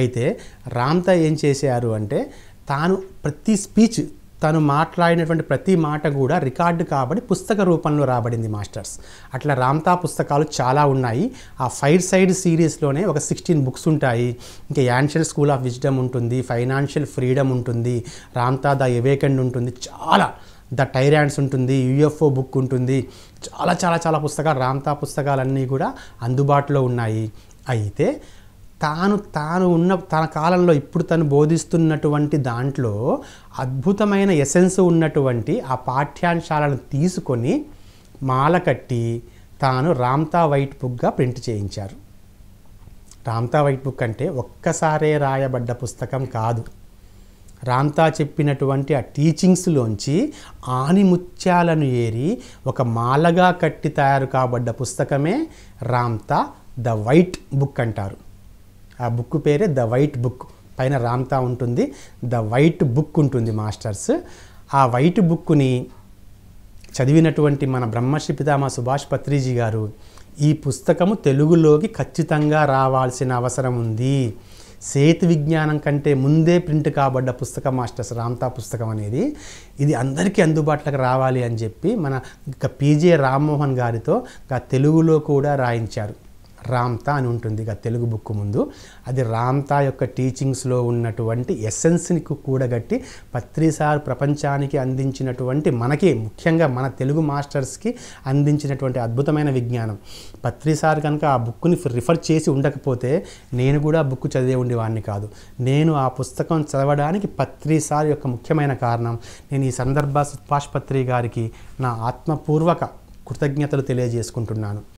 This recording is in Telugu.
అయితే రామ్తా ఏం చేశారు అంటే తాను ప్రతి స్పీచ్ తను మాట్లాడినటువంటి ప్రతి మాట కూడా రికార్డు కాబట్టి పుస్తక రూపంలో రాబడింది మాస్టర్స్ అట్లా రామ్తా పుస్తకాలు చాలా ఉన్నాయి ఆ ఫైర్ సైడ్ సిరీస్లోనే ఒక సిక్స్టీన్ బుక్స్ ఉంటాయి ఇంకా యాన్షియల్ స్కూల్ ఆఫ్ విజ్డమ్ ఉంటుంది ఫైనాన్షియల్ ఫ్రీడమ్ ఉంటుంది రామ్తా ద ఎవేకండ్ ఉంటుంది చాలా ద టైరాన్స్ ఉంటుంది యుఎఫ్ఓ బుక్ ఉంటుంది చాలా చాలా చాలా పుస్తకాలు రామ్తా పుస్తకాలన్నీ కూడా అందుబాటులో ఉన్నాయి అయితే తాను తాను ఉన్న తన కాలంలో ఇప్పుడు తను బోధిస్తున్నటువంటి దాంట్లో అద్భుతమైన ఎసెన్స్ ఉన్నటువంటి ఆ పాఠ్యాంశాలను తీసుకొని మాల కట్టి తాను రామ్తా వైట్ బుక్గా ప్రింట్ చేయించారు రామ్తా వైట్ బుక్ అంటే ఒక్కసారే రాయబడ్డ పుస్తకం కాదు రామ్తా చెప్పినటువంటి ఆ టీచింగ్స్లోంచి ఆనిముత్యాలను ఏరి ఒక మాలగా కట్టి తయారు కాబడ్డ పుస్తకమే రామ్తా ద వైట్ బుక్ అంటారు ఆ బుక్ పేరే ద వైట్ బుక్ పైన రామ్తా ఉంటుంది ద వైట్ బుక్ ఉంటుంది మాస్టర్స్ ఆ వైట్ బుక్ని చదివినటువంటి మన బ్రహ్మశ్రీ పితామ సుభాష్ పత్రిజీ గారు ఈ పుస్తకము తెలుగులోకి ఖచ్చితంగా రావాల్సిన అవసరం ఉంది సేతు విజ్ఞానం కంటే ముందే ప్రింట్ కాబడ్డ పుస్తకం మాస్టర్స్ రామ్తా పుస్తకం అనేది ఇది అందరికీ అందుబాటులోకి రావాలి అని చెప్పి మన పీజే రామ్మోహన్ గారితో తెలుగులో కూడా రాయించారు రామ్తా అని ఉంటుంది ఇక తెలుగు బుక్ ముందు అది రామ్తా యొక్క టీచింగ్స్లో ఉన్నటువంటి ఎస్సెన్స్ని కూడగట్టి పత్రిసార్ ప్రపంచానికి అందించినటువంటి మనకి ముఖ్యంగా మన తెలుగు మాస్టర్స్కి అందించినటువంటి అద్భుతమైన విజ్ఞానం పత్రిసార్ కనుక ఆ బుక్ని రిఫర్ చేసి ఉండకపోతే నేను కూడా ఆ బుక్ చదివే ఉండేవాడిని కాదు నేను ఆ పుస్తకం చదవడానికి పత్రిసార్ యొక్క ముఖ్యమైన కారణం నేను ఈ సందర్భ సుభాష్ గారికి నా ఆత్మపూర్వక కృతజ్ఞతలు తెలియజేసుకుంటున్నాను